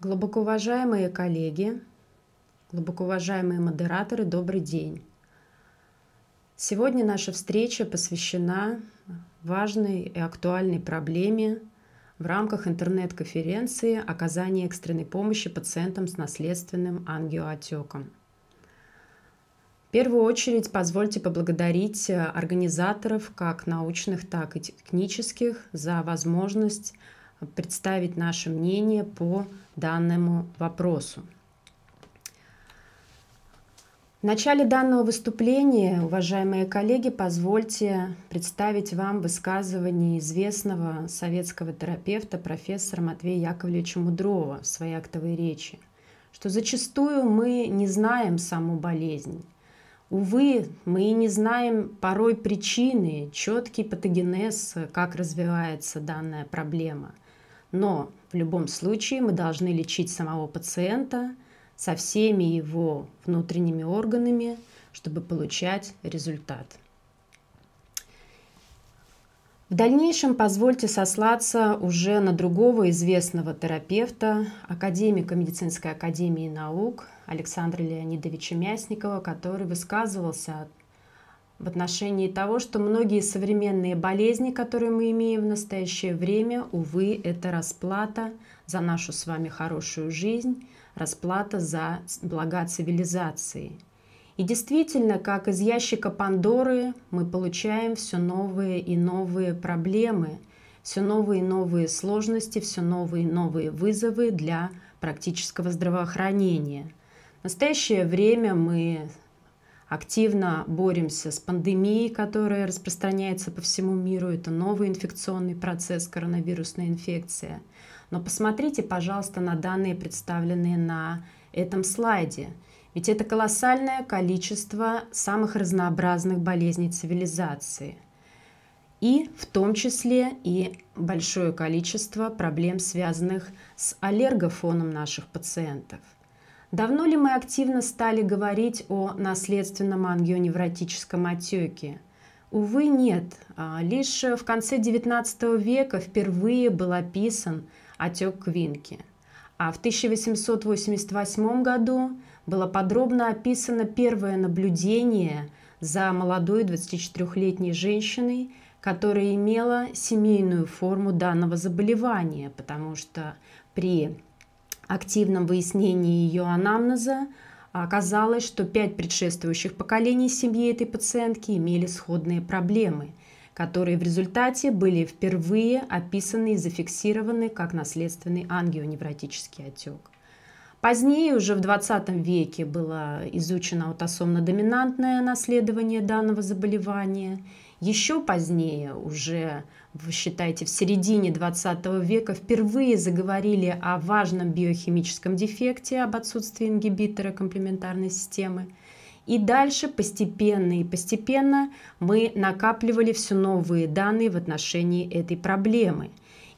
Глубокоуважаемые коллеги, глубокоуважаемые модераторы, добрый день. Сегодня наша встреча посвящена важной и актуальной проблеме в рамках интернет-конференции «Оказание экстренной помощи пациентам с наследственным ангиоотеком». В первую очередь позвольте поблагодарить организаторов как научных, так и технических за возможность представить наше мнение по данному вопросу. В начале данного выступления, уважаемые коллеги, позвольте представить вам высказывание известного советского терапевта профессора Матвея Яковлевича Мудрова в своей актовой речи, что зачастую мы не знаем саму болезнь. Увы, мы и не знаем порой причины, четкий патогенез, как развивается данная проблема – но в любом случае мы должны лечить самого пациента со всеми его внутренними органами, чтобы получать результат. В дальнейшем позвольте сослаться уже на другого известного терапевта, академика Медицинской академии наук Александра Леонидовича Мясникова, который высказывался в отношении того, что многие современные болезни, которые мы имеем в настоящее время, увы, это расплата за нашу с вами хорошую жизнь, расплата за блага цивилизации. И действительно, как из ящика Пандоры, мы получаем все новые и новые проблемы, все новые и новые сложности, все новые и новые вызовы для практического здравоохранения. В настоящее время мы активно боремся с пандемией, которая распространяется по всему миру. Это новый инфекционный процесс, коронавирусная инфекция. Но посмотрите, пожалуйста, на данные, представленные на этом слайде. Ведь это колоссальное количество самых разнообразных болезней цивилизации. И в том числе и большое количество проблем, связанных с аллергофоном наших пациентов – Давно ли мы активно стали говорить о наследственном ангионевротическом отеке? Увы, нет. А, лишь в конце XIX века впервые был описан отек Квинки. А в 1888 году было подробно описано первое наблюдение за молодой 24-летней женщиной, которая имела семейную форму данного заболевания, потому что при активном выяснении ее анамнеза а оказалось, что пять предшествующих поколений семьи этой пациентки имели сходные проблемы, которые в результате были впервые описаны и зафиксированы как наследственный ангионевротический отек. Позднее, уже в 20 веке, было изучено аутосомно-доминантное наследование данного заболевания – еще позднее, уже, вы считаете, в середине 20 века впервые заговорили о важном биохимическом дефекте, об отсутствии ингибитора комплементарной системы. И дальше постепенно и постепенно мы накапливали все новые данные в отношении этой проблемы.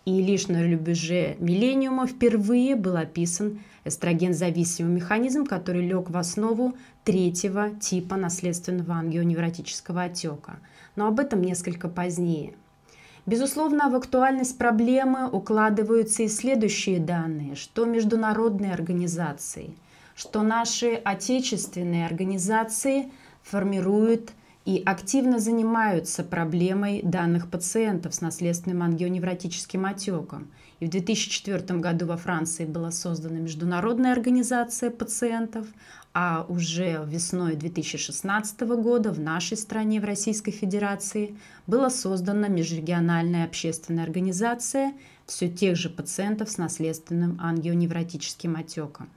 И лишь на рубеже миллениума впервые был описан эстроген-зависимый механизм, который лег в основу третьего типа наследственного ангионевротического отека – но об этом несколько позднее. Безусловно, в актуальность проблемы укладываются и следующие данные, что международные организации, что наши отечественные организации формируют и активно занимаются проблемой данных пациентов с наследственным ангионевротическим отеком. И в 2004 году во Франции была создана Международная организация пациентов, а уже весной 2016 года в нашей стране, в Российской Федерации, была создана межрегиональная общественная организация все тех же пациентов с наследственным ангионевротическим отеком.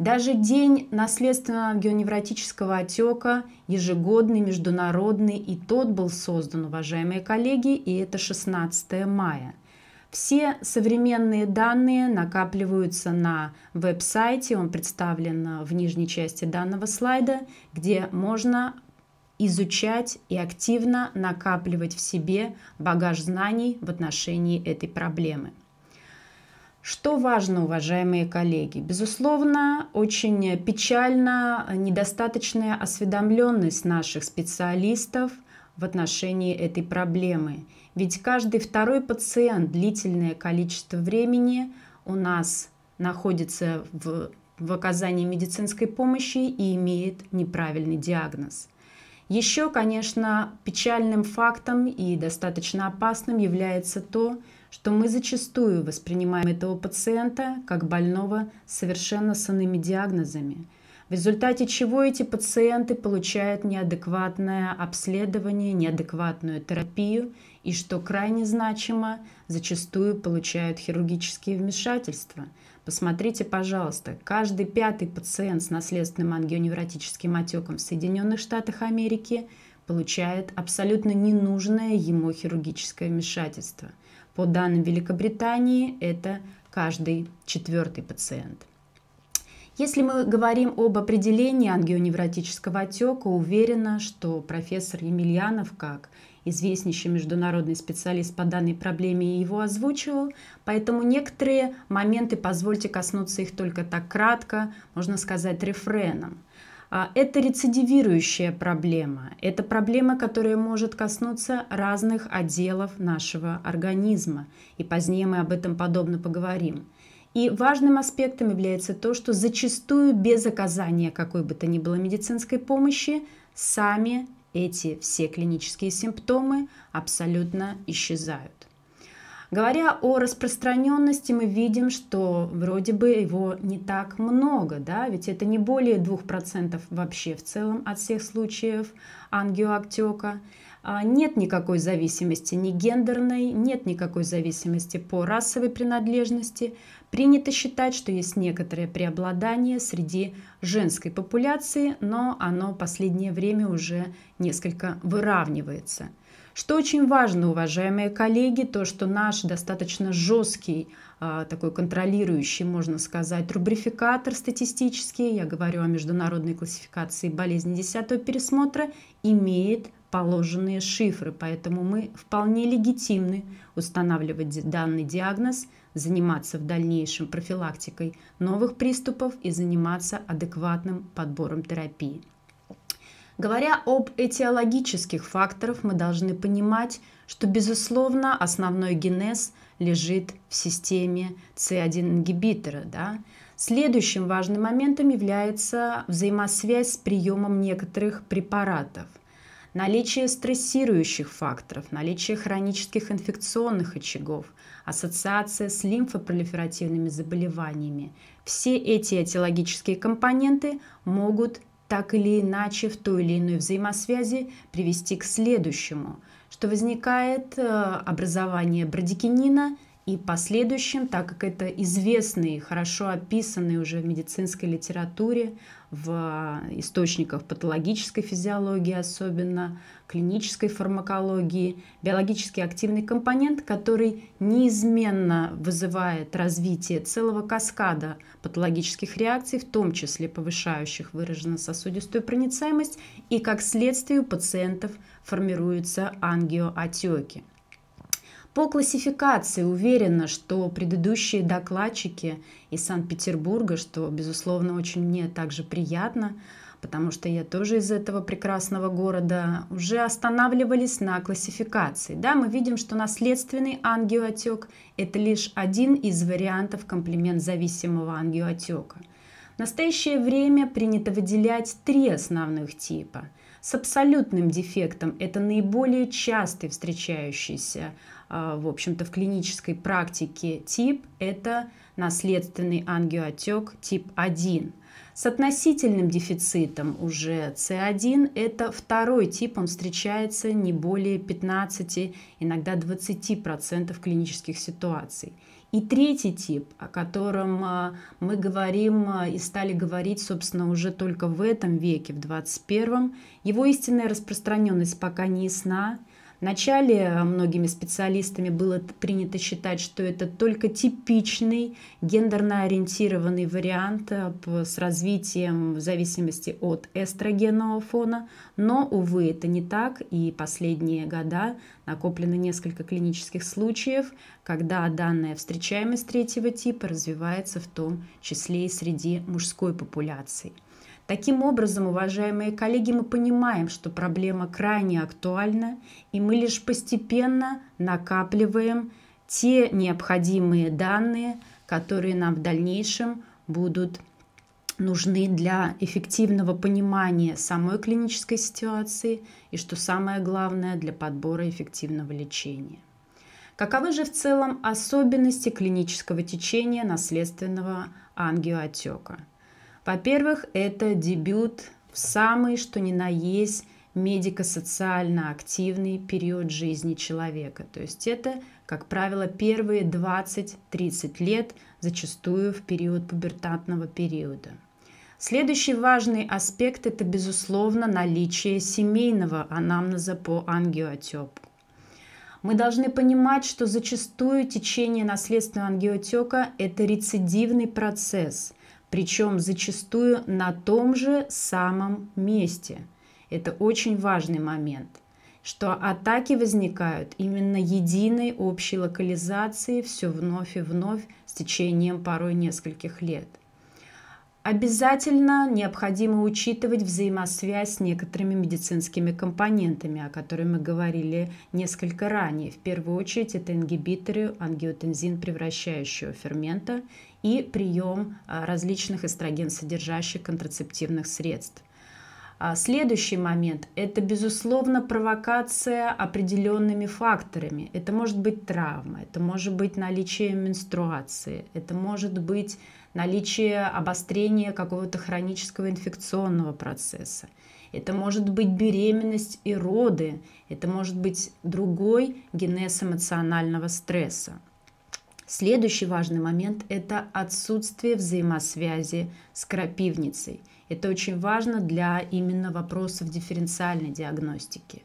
Даже День наследственного ангионевротического отека, ежегодный, международный, и тот был создан, уважаемые коллеги, и это 16 мая – все современные данные накапливаются на веб-сайте, он представлен э, в нижней части данного слайда, где можно изучать и активно накапливать в себе багаж знаний в отношении этой проблемы. Что важно, уважаемые коллеги? Безусловно, очень печально э, недостаточная осведомленность наших специалистов – в отношении этой проблемы. Ведь каждый второй пациент длительное количество времени у нас находится в, в оказании медицинской помощи и имеет неправильный диагноз. Еще, конечно, печальным фактом и достаточно опасным является то, что мы зачастую воспринимаем этого пациента как больного совершенно с иными диагнозами – в результате чего эти пациенты получают неадекватное обследование, неадекватную терапию и, что крайне значимо, зачастую получают хирургические вмешательства. Посмотрите, пожалуйста, каждый пятый пациент с наследственным ангионевротическим отеком в Соединенных Штатах Америки получает абсолютно ненужное ему хирургическое вмешательство. По данным Великобритании, это каждый четвертый пациент. Если мы говорим об определении ангионевротического отека, уверена, что профессор Емельянов, как известнейший международный специалист по данной проблеме, его озвучивал, поэтому некоторые моменты позвольте коснуться их только так кратко, можно сказать, рефреном. А, это рецидивирующая проблема. Это проблема, которая может коснуться разных отделов нашего организма. И позднее мы об этом подобно поговорим. И важным аспектом является то, что зачастую без оказания какой бы то ни было медицинской помощи сами эти все клинические симптомы абсолютно исчезают. Говоря о распространенности, мы видим, что вроде бы его не так много, да, ведь это не более 2% вообще в целом от всех случаев ангиоактека. А, нет никакой зависимости ни гендерной, нет никакой зависимости по расовой принадлежности. Принято считать, что есть некоторое преобладание среди женской популяции, но оно в последнее время уже несколько выравнивается. Что очень важно, уважаемые коллеги, то, что наш достаточно жесткий, а, такой контролирующий, можно сказать, рубрификатор статистический, я говорю о международной классификации болезни 10 пересмотра, имеет положенные шифры, поэтому мы вполне легитимны устанавливать данный диагноз – заниматься в дальнейшем профилактикой новых приступов и заниматься адекватным подбором терапии. Говоря об этиологических факторах, мы должны понимать, что, безусловно, основной генез лежит в системе C1-ингибитора. Да? Следующим важным моментом является взаимосвязь с приемом некоторых препаратов – наличие стрессирующих факторов, наличие хронических инфекционных очагов, ассоциация с лимфопролиферативными заболеваниями. Все эти этиологические компоненты могут так или иначе в той или иной взаимосвязи привести к следующему, что возникает э, образование брадикинина – и последующим, так как это известный, хорошо описанный уже в медицинской литературе, в источниках патологической физиологии особенно, клинической фармакологии, биологически активный компонент, который неизменно вызывает развитие целого каскада патологических реакций, в том числе повышающих выраженно-сосудистую проницаемость, и как следствие у пациентов формируются ангиоотеки – по классификации уверена, что предыдущие докладчики из Санкт-Петербурга, что, безусловно, очень мне также приятно, потому что я тоже из этого прекрасного города, уже останавливались на классификации. Да, мы видим, что наследственный ангиотек это лишь один из вариантов комплимент зависимого ангиоотека. В настоящее время принято выделять три основных типа. С абсолютным дефектом – это наиболее частый встречающийся а, в общем-то, в клинической практике тип – это наследственный ангиоотек тип 1. С относительным дефицитом уже С1 – это второй тип, он встречается не более 15, иногда 20% клинических ситуаций. И третий тип, о котором а, мы говорим а, и стали говорить, собственно, уже только в этом веке, в 21-м, его истинная распространенность пока не ясна, Вначале э, многими специалистами было принято считать, что это только типичный гендерно ориентированный вариант э, с развитием в зависимости от эстрогенного фона, но, увы, это не так, и последние года накоплено несколько клинических случаев, когда данная встречаемость третьего типа развивается в том числе и среди мужской популяции – Таким образом, уважаемые коллеги, мы понимаем, что проблема крайне актуальна, и мы лишь постепенно накапливаем те необходимые данные, которые нам в дальнейшем будут нужны для эффективного понимания самой клинической ситуации и, что самое главное, для подбора эффективного лечения. Каковы же в целом особенности клинического течения наследственного ангиоотека? Во-первых, это дебют в самый, что ни на есть, медико-социально активный период жизни человека. То есть это, как правило, первые 20-30 лет, зачастую в период пубертатного периода. Следующий важный аспект – это, безусловно, наличие семейного анамнеза по ангиотеку. Мы должны понимать, что зачастую течение наследственного ангиотека – это рецидивный процесс – причем зачастую на том же самом месте. Это очень важный момент, что атаки возникают именно единой общей локализации все вновь и вновь с течением порой нескольких лет. Обязательно необходимо учитывать взаимосвязь с некоторыми медицинскими компонентами, о которых мы говорили несколько ранее. В первую очередь это ингибиторы ангиотензин превращающего фермента и прием а, различных эстроген-содержащих контрацептивных средств. А, следующий момент – это, безусловно, провокация определенными факторами. Это может быть травма, это может быть наличие менструации, это может быть наличие обострения какого-то хронического инфекционного процесса. Это может быть беременность и роды, это может быть другой генез эмоционального стресса. Следующий важный момент – это отсутствие взаимосвязи с крапивницей. Это очень важно для именно вопросов дифференциальной диагностики.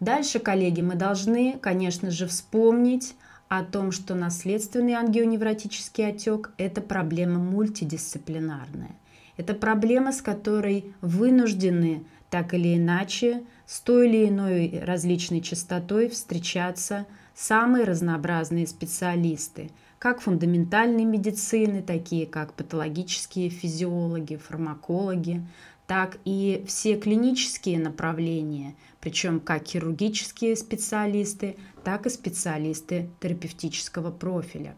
Дальше, коллеги, мы должны, конечно же, вспомнить о том, что наследственный ангионевротический отек – это проблема мультидисциплинарная. Это проблема, с которой вынуждены так или иначе, с той или иной различной частотой встречаться – самые разнообразные специалисты, как фундаментальной медицины, такие как патологические физиологи, фармакологи, так и все клинические направления, причем как хирургические специалисты, так и специалисты терапевтического профиля.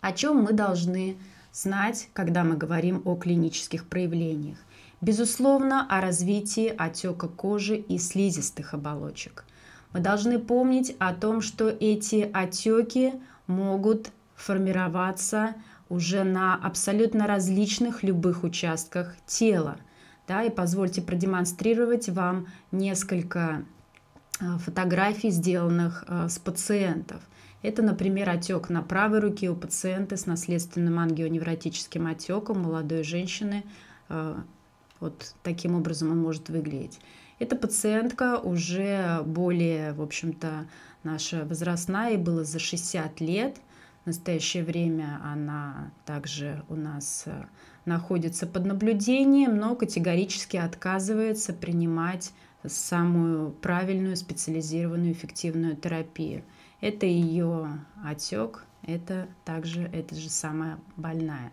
О чем мы должны знать, когда мы говорим о клинических проявлениях? Безусловно, о развитии отека кожи и слизистых оболочек – мы должны помнить о том, что эти отеки могут формироваться уже на абсолютно различных любых участках тела. Да, и позвольте продемонстрировать вам несколько э, фотографий, сделанных э, с пациентов. Это, например, отек на правой руке у пациента с наследственным ангионевротическим отеком молодой женщины. Э, вот таким образом он может выглядеть. Эта пациентка уже более, в общем-то, наша возрастная, ей было за 60 лет. В настоящее время она также у нас э, находится под наблюдением, но категорически отказывается принимать самую правильную специализированную эффективную терапию. Это ее отек, это также эта же самая больная.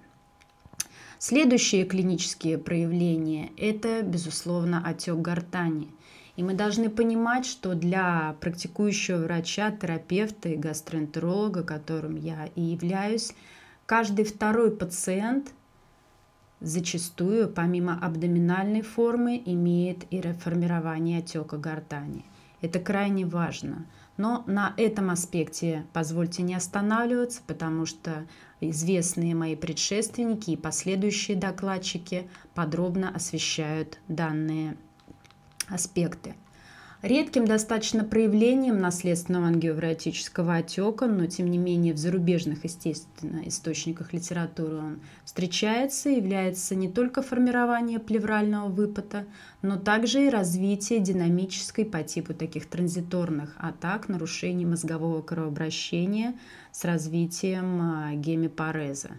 Следующие клинические проявления – это, безусловно, отек гортани. И мы должны понимать, что для практикующего врача, терапевта и гастроэнтеролога, которым я и являюсь, каждый второй пациент зачастую, помимо абдоминальной формы, имеет и реформирование отека гортани. Это крайне важно – но на этом аспекте позвольте не останавливаться, потому что известные мои предшественники и последующие докладчики подробно освещают данные аспекты. Редким достаточно проявлением наследственного ангиовратического отека, но тем не менее в зарубежных, естественно, источниках литературы он встречается, является не только формирование плеврального выпада, но также и развитие динамической по типу таких транзиторных атак, нарушений мозгового кровообращения с развитием а, гемипареза.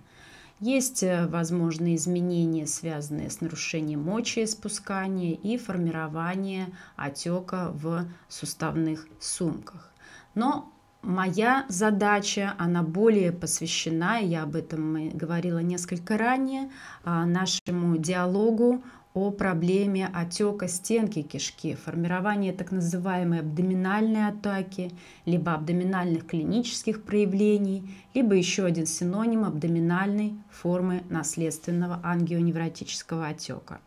Есть э, возможные изменения, связанные с нарушением мочеиспускания и формирование отека в суставных сумках. Но моя задача, она более посвящена, я об этом говорила несколько ранее, а, нашему диалогу о проблеме отека стенки кишки, формирование так называемой абдоминальной атаки, либо абдоминальных клинических проявлений, либо еще один синоним абдоминальной формы наследственного ангионевротического отека.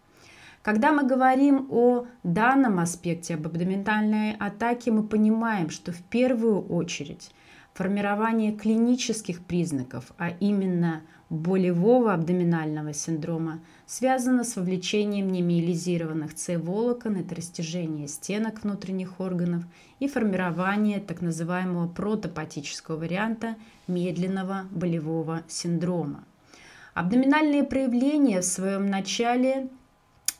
Когда мы говорим о данном аспекте, об абдоминальной атаке, мы понимаем, что в первую очередь формирование клинических признаков, а именно – болевого абдоминального синдрома связано с вовлечением немиелизированных С-волокон, это растяжение стенок внутренних органов и формирование так называемого протопатического варианта медленного болевого синдрома. Абдоминальные проявления в своем начале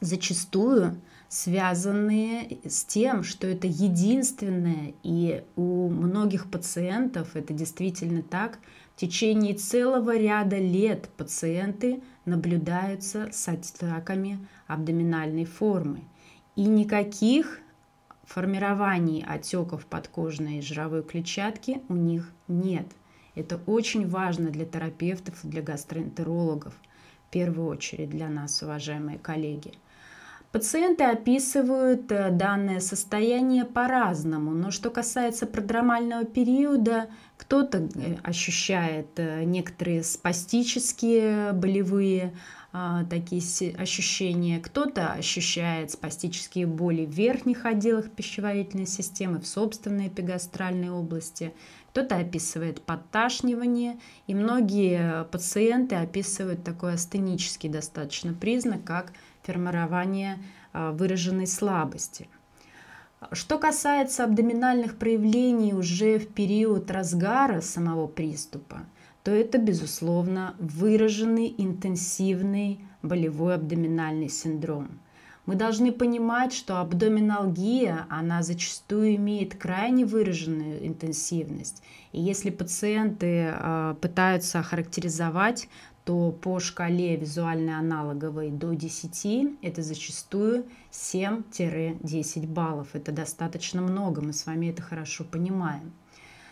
зачастую связанные с тем, что это единственное, и у многих пациентов это действительно так, в течение целого ряда лет пациенты наблюдаются с атаками абдоминальной формы. И никаких формирований отеков подкожной и жировой клетчатки у них нет. Это очень важно для терапевтов для гастроэнтерологов, в первую очередь для нас, уважаемые коллеги – Пациенты описывают э, данное состояние по-разному, но что касается продромального периода, кто-то э, ощущает э, некоторые спастические болевые а, такие ощущения, кто-то ощущает спастические боли в верхних отделах пищеварительной системы, в собственной эпигастральной области, кто-то описывает подташнивание, и многие пациенты описывают такой астенический достаточно признак, как – формирование а, выраженной слабости. Что касается абдоминальных проявлений уже в период разгара самого приступа, то это, безусловно, выраженный интенсивный болевой абдоминальный синдром. Мы должны понимать, что абдоминалгия, она зачастую имеет крайне выраженную интенсивность. И если пациенты э, пытаются охарактеризовать, то по шкале визуально-аналоговой до 10 это зачастую 7-10 баллов. Это достаточно много, мы с вами это хорошо понимаем.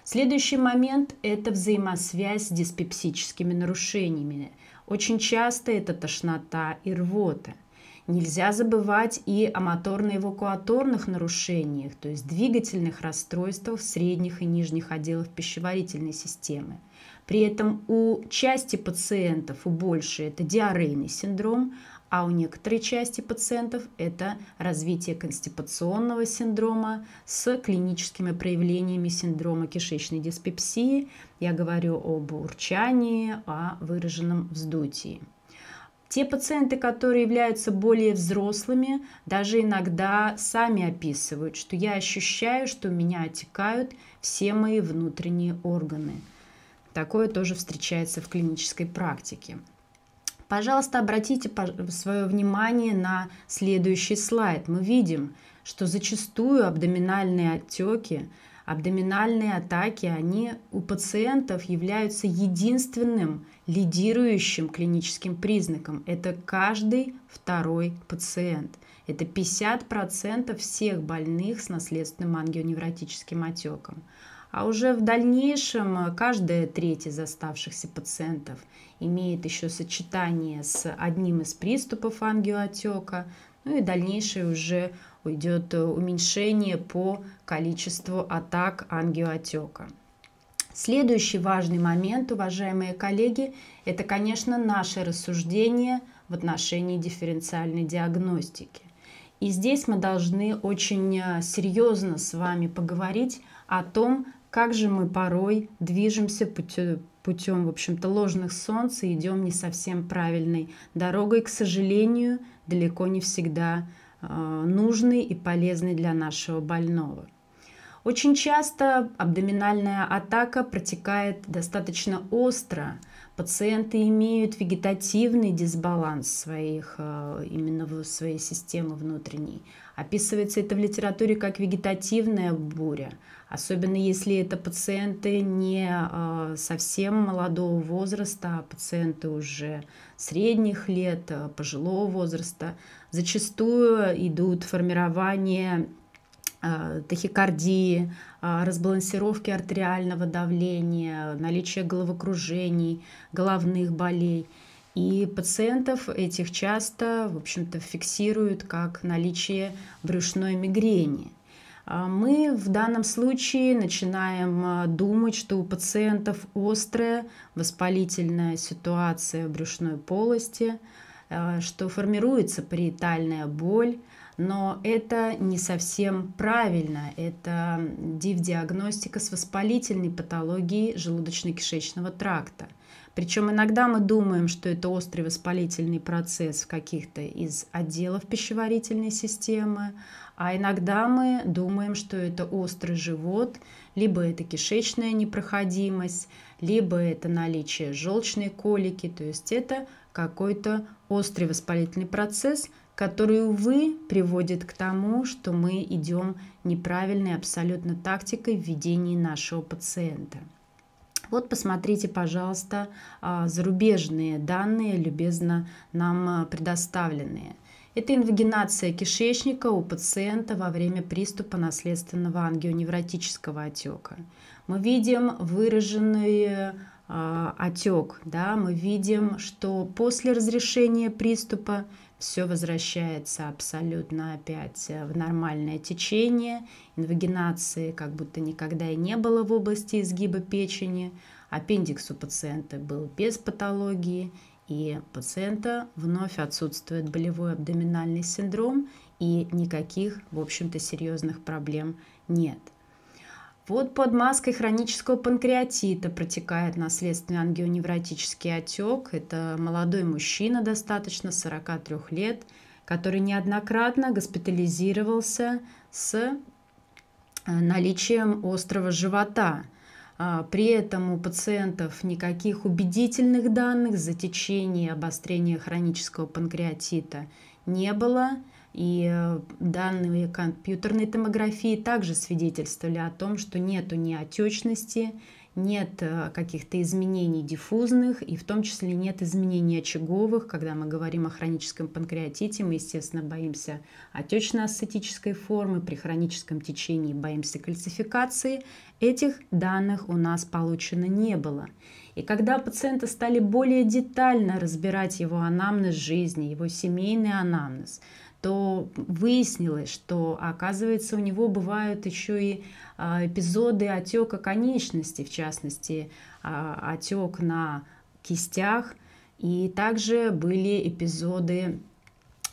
Следующий момент – это взаимосвязь с диспепсическими нарушениями. Очень часто это тошнота и рвота – Нельзя забывать и о моторно-эвакуаторных нарушениях, то есть двигательных расстройствах средних и нижних отделов пищеварительной системы. При этом у части пациентов, у большей, это диарейный синдром, а у некоторой части пациентов это развитие констипационного синдрома с клиническими проявлениями синдрома кишечной диспепсии. Я говорю об урчании, о выраженном вздутии. Те пациенты, которые являются более взрослыми, даже иногда сами описывают, что я ощущаю, что у меня отекают все мои внутренние органы – Такое тоже встречается в клинической практике. Пожалуйста, обратите свое внимание на следующий слайд. Мы видим, что зачастую абдоминальные отеки, абдоминальные атаки, они у пациентов являются единственным лидирующим клиническим признаком. Это каждый второй пациент. Это 50% всех больных с наследственным ангионевротическим отеком. А уже в дальнейшем э, каждая треть из оставшихся пациентов имеет еще сочетание с одним из приступов ангиоотека, ну и дальнейшее уже уйдет э, уменьшение по количеству атак ангиоотека. Следующий важный момент, уважаемые коллеги, это, конечно, наше рассуждение в отношении дифференциальной диагностики. И здесь мы должны очень э, серьезно с вами поговорить о том, как же мы порой движемся путем, в общем-то, ложных солнц и идем не совсем правильной дорогой, к сожалению, далеко не всегда э, нужной и полезной для нашего больного. Очень часто абдоминальная атака протекает достаточно остро. Пациенты имеют вегетативный дисбаланс своих, а, именно в своей системы внутренней. Описывается это в литературе как вегетативная буря – Особенно если это пациенты не а, совсем молодого возраста, а пациенты уже средних лет, а, пожилого возраста. Зачастую идут формирование а, тахикардии, разбалансировки артериального давления, наличие головокружений, головных болей. И пациентов этих часто, в общем-то, фиксируют как наличие брюшной мигрени – а мы в данном случае начинаем а, думать, что у пациентов острая воспалительная ситуация в брюшной полости, а, что формируется париетальная боль, но это не совсем правильно. Это див-диагностика с воспалительной патологией желудочно-кишечного тракта. Причем иногда мы думаем, что это острый воспалительный процесс в каких-то из отделов пищеварительной системы, а иногда мы думаем, что это острый живот, либо это кишечная непроходимость, либо это наличие желчной колики, то есть это какой-то острый воспалительный процесс, который, увы, приводит к тому, что мы идем неправильной абсолютно тактикой введения нашего пациента. Вот посмотрите, пожалуйста, а, зарубежные данные, любезно нам а, предоставленные – это инвагинация кишечника у пациента во время приступа наследственного ангионевротического отека. Мы видим выраженный а, отек, да, мы видим, что после разрешения приступа все возвращается абсолютно опять в нормальное течение, инвагинации как будто никогда и не было в области изгиба печени, аппендикс у пациента был без патологии, и пациента вновь отсутствует болевой абдоминальный синдром и никаких, в общем-то, серьезных проблем нет. Вот под маской хронического панкреатита протекает наследственный ангионевротический отек. Это молодой мужчина, достаточно 43 лет, который неоднократно госпитализировался с э, наличием острого живота – а, при этом у пациентов никаких убедительных данных за течение обострения хронического панкреатита не было. И э, данные компьютерной томографии также свидетельствовали о том, что нет ни отечности, нет э, каких-то изменений диффузных, и в том числе нет изменений очаговых. Когда мы говорим о хроническом панкреатите, мы, естественно, боимся отечно-асцетической формы, при хроническом течении боимся кальцификации. Этих данных у нас получено не было. И когда пациента стали более детально разбирать его анамнез жизни, его семейный анамнез, то выяснилось, что, оказывается, у него бывают еще и а, эпизоды отека конечности, в частности, а, отек на кистях, и также были эпизоды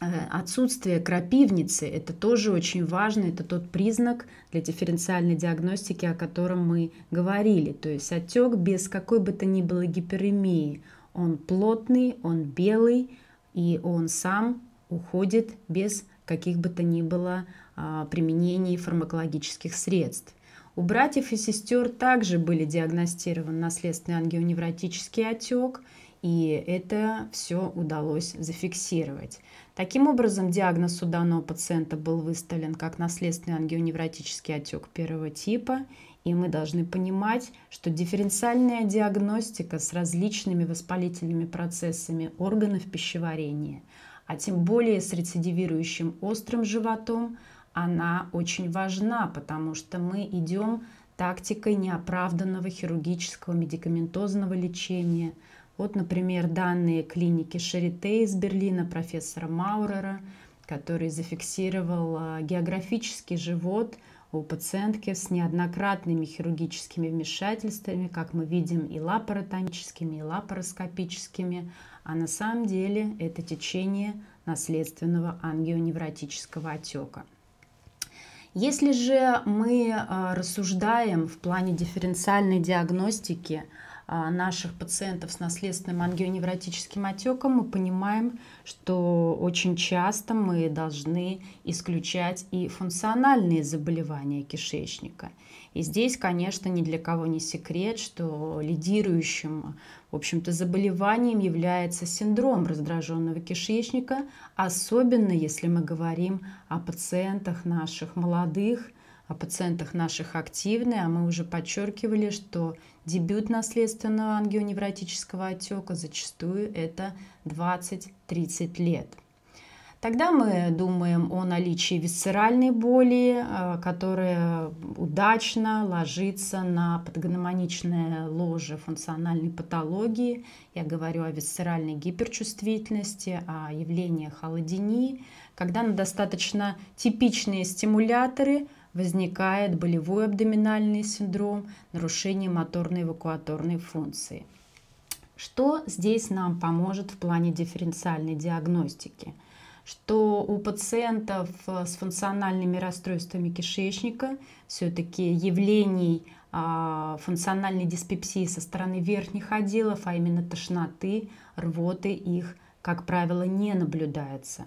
э, отсутствия крапивницы. Это тоже очень важно, это тот признак для дифференциальной диагностики, о котором мы говорили. То есть отек без какой бы то ни было гиперемии, он плотный, он белый, и он сам уходит без каких бы то ни было а, применений фармакологических средств. У братьев и сестер также были диагностирован наследственный ангионевротический отек, и это все удалось зафиксировать. Таким образом, диагноз у данного пациента был выставлен как наследственный ангионевротический отек первого типа, и мы должны понимать, что дифференциальная диагностика с различными воспалительными процессами органов пищеварения – а тем более с рецидивирующим острым животом, она очень важна, потому что мы идем тактикой неоправданного хирургического медикаментозного лечения. Вот, например, данные клиники Шарите из Берлина профессора Маурера, который зафиксировал а, географический живот – у пациентки с неоднократными хирургическими вмешательствами, как мы видим, и лапаротоническими, и лапароскопическими, а на самом деле это течение наследственного ангионевротического отека. Если же мы а, рассуждаем в плане дифференциальной диагностики – а, наших пациентов с наследственным ангионевротическим отеком, мы понимаем, что очень часто мы должны исключать и функциональные заболевания кишечника. И здесь, конечно, ни для кого не секрет, что лидирующим, в общем-то, заболеванием является синдром раздраженного кишечника, особенно если мы говорим о пациентах наших молодых, о пациентах наших активны, а мы уже подчеркивали, что дебют наследственного ангионевротического отека зачастую это 20-30 лет. Тогда мы думаем о наличии висцеральной боли, а, которая удачно ложится на подгономоничное ложе функциональной патологии. Я говорю о висцеральной гиперчувствительности, о явлениях холодении, когда на достаточно типичные стимуляторы – возникает болевой абдоминальный синдром, нарушение моторно-эвакуаторной функции. Что здесь нам поможет в плане дифференциальной диагностики? что у пациентов э, с функциональными расстройствами кишечника все-таки явлений а, функциональной диспепсии со стороны верхних отделов, а именно тошноты, рвоты их, как правило, не наблюдается.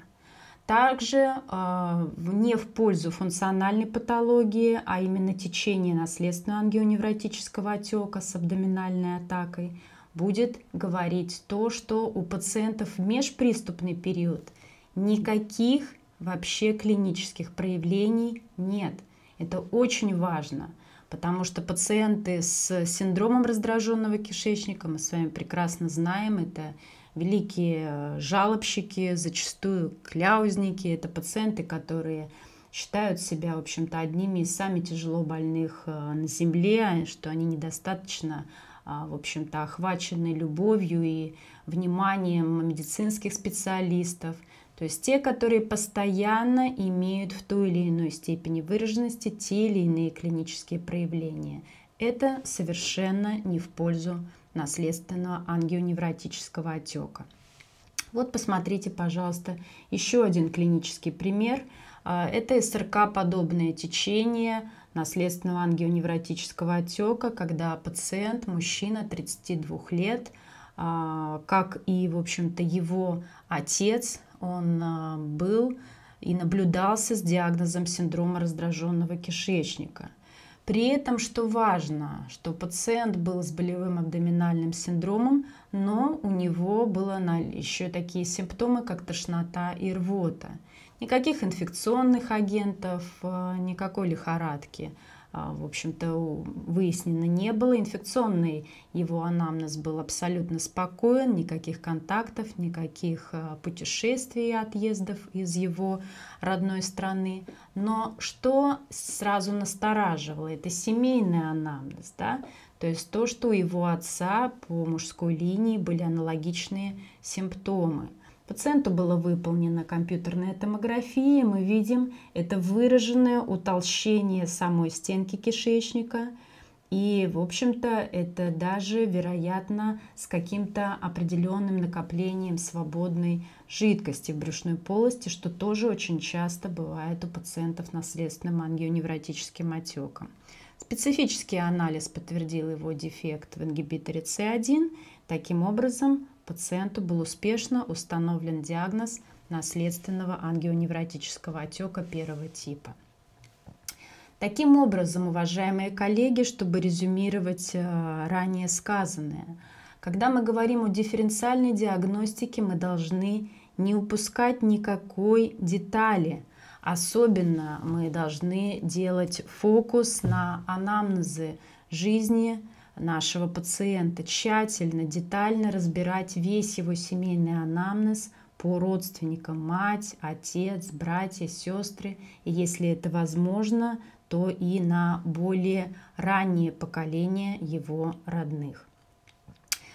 Также э, не в пользу функциональной патологии, а именно течение наследственного ангионевротического отека с абдоминальной атакой, будет говорить то, что у пациентов в межприступный период никаких вообще клинических проявлений нет. Это очень важно, потому что пациенты с синдромом раздраженного кишечника, мы с вами прекрасно знаем, это великие э, жалобщики, зачастую кляузники. Это пациенты, которые считают себя, в общем-то, одними из самых тяжело больных э, на Земле, а, что они недостаточно а, в общем-то, охвачены любовью и вниманием медицинских специалистов. То есть те, которые постоянно имеют в той или иной степени выраженности те или иные клинические проявления. Это совершенно не в пользу наследственного ангионевротического отека. Вот посмотрите, пожалуйста, еще один клинический пример. А, это СРК-подобное течение наследственного ангионевротического отека, когда пациент, мужчина 32 лет, а, как и, в общем-то, его отец, он а, был и наблюдался с диагнозом синдрома раздраженного кишечника. При этом, что важно, что пациент был с болевым абдоминальным синдромом, но у него было еще такие симптомы, как тошнота и рвота. Никаких инфекционных агентов, э, никакой лихорадки. А, в общем-то, выяснено не было. Инфекционный его анамнез был абсолютно спокоен, никаких контактов, никаких а, путешествий и отъездов из его родной страны. Но что сразу настораживало, это семейный анамнез, да? То есть то, что у его отца по мужской линии были аналогичные симптомы – Пациенту была выполнена компьютерная томография, мы видим это выраженное утолщение самой стенки кишечника, и, в общем-то, это даже, вероятно, с каким-то определенным накоплением свободной жидкости в брюшной полости, что тоже очень часто бывает у пациентов наследственным ангионевротическим отеком. Специфический анализ подтвердил его дефект в ингибиторе С1. Таким образом, Пациенту был успешно установлен диагноз наследственного ангионевротического отека первого типа. Таким образом, уважаемые коллеги, чтобы резюмировать э, ранее сказанное, когда мы говорим о дифференциальной диагностике, мы должны не упускать никакой детали. Особенно мы должны делать фокус на анамнезы жизни нашего пациента, тщательно, детально разбирать весь его семейный анамнез по родственникам, мать, отец, братья, сестры, и если это возможно, то и на более ранние поколения его родных.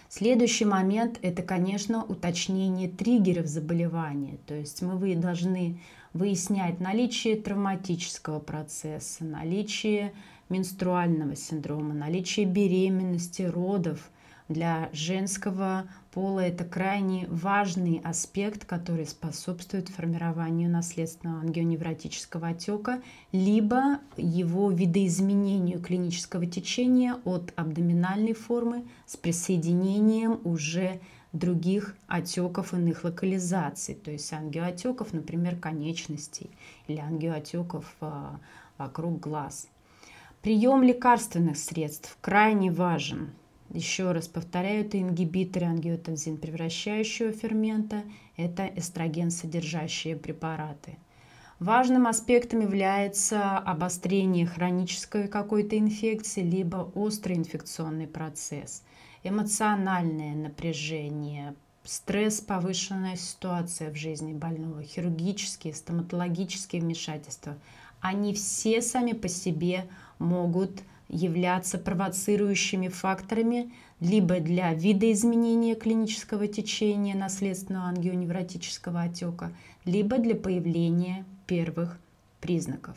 Следующий момент – это, конечно, уточнение триггеров заболевания. То есть мы должны выяснять наличие травматического процесса, наличие менструального синдрома, наличие беременности, родов. Для женского пола это крайне важный аспект, который способствует формированию наследственного ангионевротического отека, либо его видоизменению клинического течения от абдоминальной формы с присоединением уже других отеков иных локализаций, то есть ангиоотеков, например, конечностей или ангиоотеков а, вокруг глаз. Прием лекарственных средств крайне важен. Еще раз повторяю, это ингибиторы ангиотензин превращающего фермента, это эстроген содержащие препараты. Важным аспектом является обострение хронической какой-то инфекции, либо острый инфекционный процесс, эмоциональное напряжение, стресс, повышенная ситуация в жизни больного, хирургические, стоматологические вмешательства. Они все сами по себе могут являться провоцирующими факторами либо для видоизменения клинического течения наследственного ангионевротического отека, либо для появления первых признаков.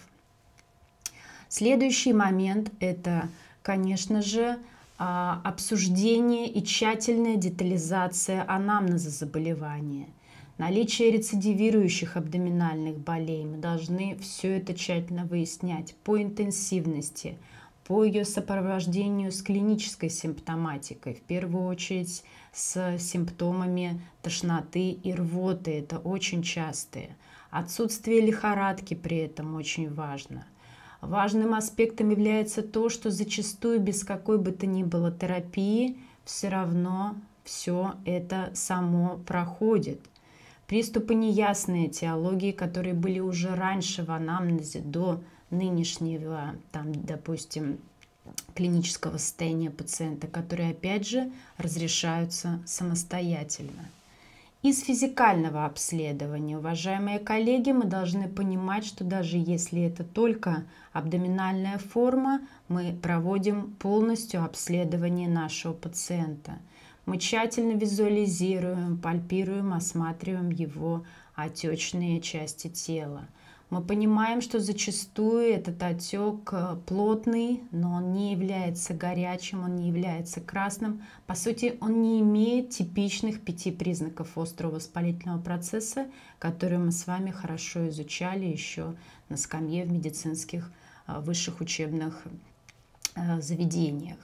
Следующий момент – это, конечно же, а, обсуждение и тщательная детализация анамнеза заболевания – наличие рецидивирующих абдоминальных болей. Мы должны все это тщательно выяснять по интенсивности, по ее сопровождению с клинической симптоматикой, в первую очередь с симптомами тошноты и рвоты, это очень частые. Отсутствие лихорадки при этом очень важно. Важным аспектом является то, что зачастую без какой бы то ни было терапии все равно все это само проходит. Приступы неясные теологии, которые были уже раньше в анамнезе, до нынешнего, там, допустим, клинического состояния пациента, которые, опять же, разрешаются самостоятельно. Из физикального обследования, уважаемые коллеги, мы должны понимать, что даже если это только абдоминальная форма, мы проводим полностью обследование нашего пациента – мы тщательно визуализируем, пальпируем, осматриваем его отечные части тела. Мы понимаем, что зачастую этот отек э, плотный, но он не является горячим, он не является красным. По сути, он не имеет типичных пяти признаков острого воспалительного процесса, которые мы с вами хорошо изучали еще на скамье в медицинских э, высших учебных э, заведениях.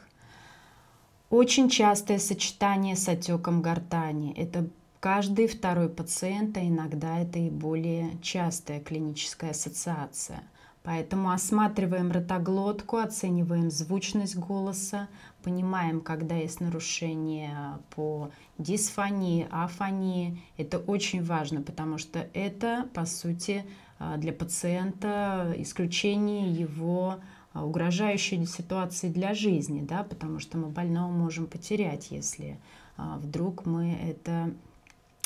Очень частое сочетание с отеком гортани. Это каждый второй пациент, а иногда это и более частая клиническая ассоциация. Поэтому осматриваем ротоглотку, оцениваем звучность голоса, понимаем, когда есть нарушение по дисфонии, афонии. Это очень важно, потому что это, по сути, а, для пациента исключение его а, угрожающей ситуации для жизни, да, потому что мы больного можем потерять, если а, вдруг мы это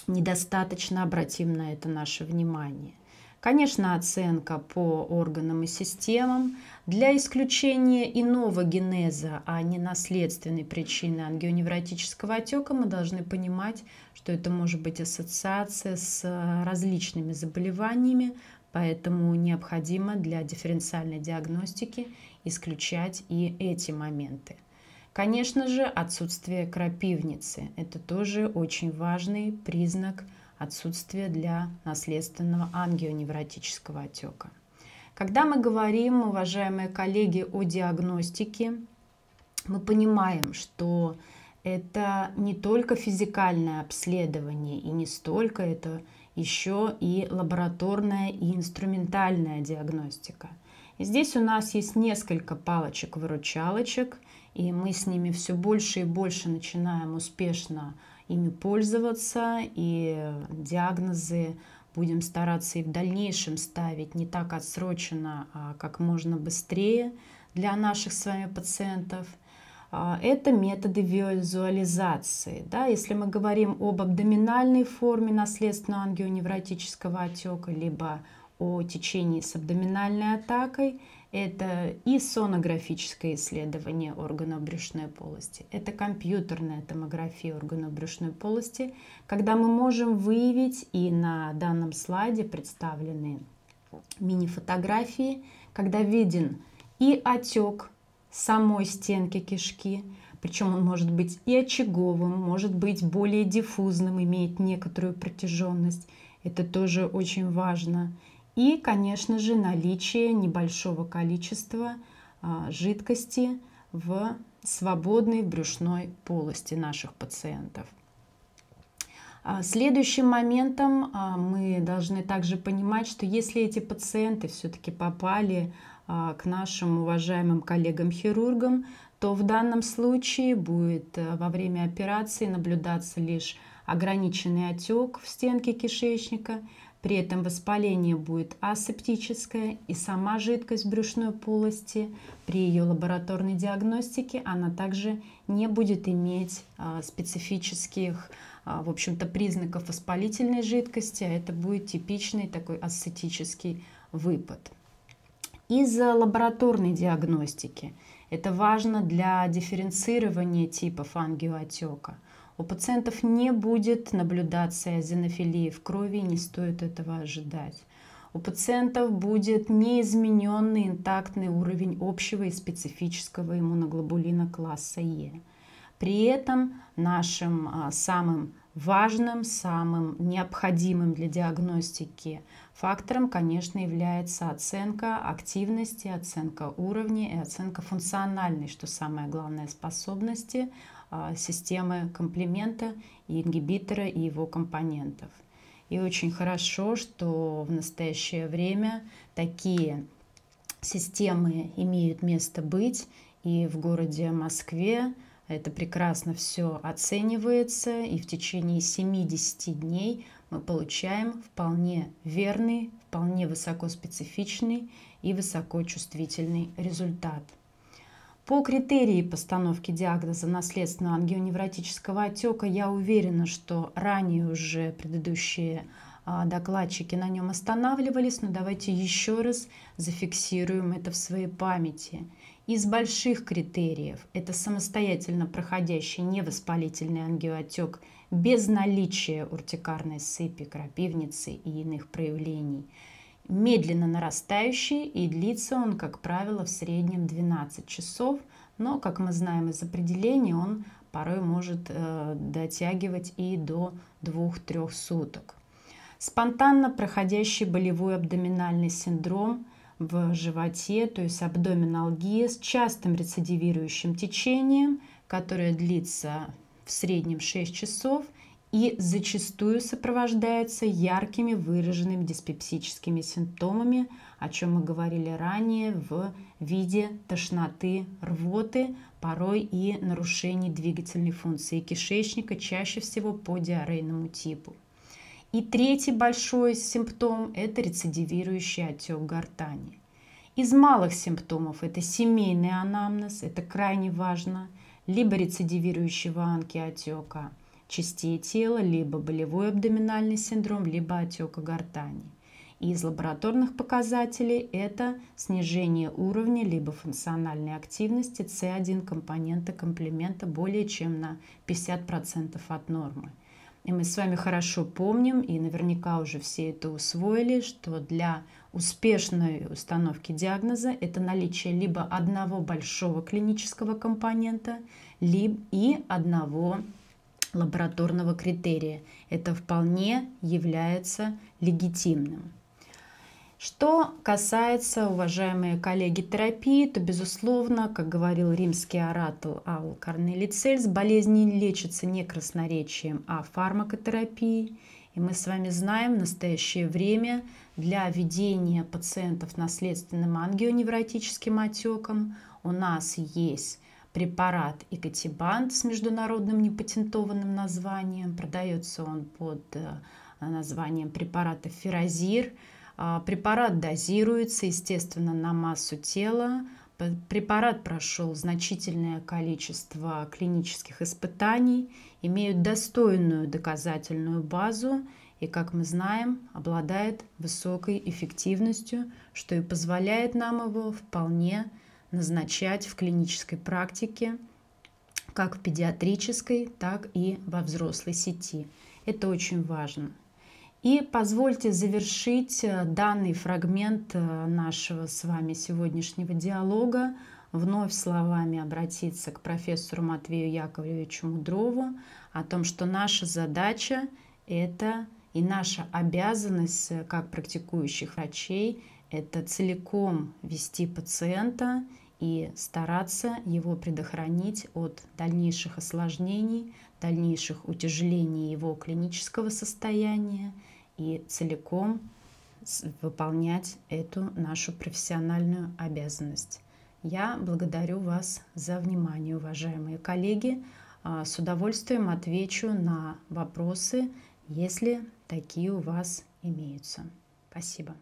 недостаточно обратим на это наше внимание. Конечно, оценка по органам и системам для исключения иного генеза, а не наследственной причины ангионевротического отека, мы должны понимать, что это может быть ассоциация с а, различными заболеваниями, Поэтому необходимо для дифференциальной диагностики исключать и эти моменты. Конечно же, отсутствие крапивницы – это тоже очень важный признак отсутствия для наследственного ангионевротического отека. Когда мы говорим, уважаемые коллеги, о диагностике, мы понимаем, что это не только физикальное обследование и не столько это еще и лабораторная и инструментальная диагностика. здесь у нас есть несколько палочек-выручалочек, и мы с ними все больше и больше начинаем успешно ими пользоваться, и диагнозы будем стараться и в дальнейшем ставить не так отсрочено, а как можно быстрее для наших с вами пациентов – а, это методы визуализации. Да? Если мы говорим об абдоминальной форме наследственного ангионевротического отека, либо о течении с абдоминальной атакой, это и сонографическое исследование органов брюшной полости, это компьютерная томография органов брюшной полости, когда мы можем выявить, и на данном слайде представлены мини-фотографии, когда виден и отек самой стенки кишки. Причем он может быть и очаговым, может быть более диффузным, имеет некоторую протяженность. Это тоже очень важно. И, конечно же, наличие небольшого количества а, жидкости в свободной брюшной полости наших пациентов. А, следующим моментом а, мы должны также понимать, что если эти пациенты все-таки попали а, к нашим уважаемым коллегам-хирургам, то в данном случае будет э, во время операции наблюдаться лишь ограниченный отек в стенке кишечника, при этом воспаление будет асептическое, и сама жидкость брюшной полости при ее лабораторной диагностике она также не будет иметь а, специфических а, в общем-то, признаков воспалительной жидкости, а это будет типичный такой асцетический выпад из за лабораторной диагностики. Это важно для дифференцирования типов ангиоотека. У пациентов не будет наблюдаться зенофилии в крови, и не стоит этого ожидать. У пациентов будет неизмененный интактный уровень общего и специфического иммуноглобулина класса Е. При этом нашим а, самым Важным, самым необходимым для диагностики фактором, конечно, является оценка активности, оценка уровней и оценка функциональной, что самое главное, способности а, системы комплимента и ингибитора и его компонентов. И очень хорошо, что в настоящее время такие системы имеют место быть и в городе Москве, это прекрасно все оценивается, и в течение 70 дней мы получаем вполне верный, вполне высокоспецифичный и высокочувствительный результат. По критерии постановки диагноза наследственного ангионевротического отека я уверена, что ранее уже предыдущие а, докладчики на нем останавливались, но давайте еще раз зафиксируем это в своей памяти. Из больших критериев – это самостоятельно проходящий невоспалительный ангиоотек без наличия уртикарной сыпи, крапивницы и иных проявлений, медленно нарастающий и длится он, как правило, в среднем 12 часов, но, как мы знаем из определения, он порой может э, дотягивать и до 2-3 суток. Спонтанно проходящий болевой абдоминальный синдром – в животе, то есть абдоминалгия с частым рецидивирующим течением, которое длится в среднем 6 часов и зачастую сопровождается яркими выраженными диспепсическими симптомами, о чем мы говорили ранее в виде тошноты, рвоты, порой и нарушений двигательной функции кишечника, чаще всего по диарейному типу. И третий большой симптом – это рецидивирующий отек гортани. Из малых симптомов – это семейный анамнез, это крайне важно, либо рецидивирующего анки отека частей тела, либо болевой абдоминальный синдром, либо отека гортани. И из лабораторных показателей это снижение уровня либо функциональной активности С1 компонента комплемента более чем на 50% от нормы – и мы с вами хорошо помним, и наверняка уже все это усвоили, что для успешной установки диагноза это наличие либо одного большого клинического компонента либо и одного лабораторного критерия. Это вполне является легитимным. Что касается, уважаемые коллеги, терапии, то, безусловно, как говорил римский оратор Ал Корнелий Цельс, болезни лечатся не красноречием, а фармакотерапией. И мы с вами знаем, в настоящее время для ведения пациентов наследственным ангионевротическим отеком у нас есть препарат Икотибант с международным непатентованным названием. Продается он под э, названием препарата Ферозир – а, препарат дозируется, естественно, на массу тела. Препарат прошел значительное количество клинических испытаний, имеет достойную доказательную базу и, как мы знаем, обладает высокой эффективностью, что и позволяет нам его вполне назначать в клинической практике как в педиатрической, так и во взрослой сети. Это очень важно. И позвольте завершить э, данный фрагмент э, нашего с вами сегодняшнего диалога вновь словами обратиться к профессору Матвею Яковлевичу Мудрову о том, что наша задача это и наша обязанность э, как практикующих врачей это целиком вести пациента и стараться его предохранить от дальнейших осложнений, дальнейших утяжелений его клинического состояния – и целиком выполнять эту нашу профессиональную обязанность. Я благодарю вас за внимание, уважаемые коллеги. А, с удовольствием отвечу на вопросы, если такие у вас имеются. Спасибо.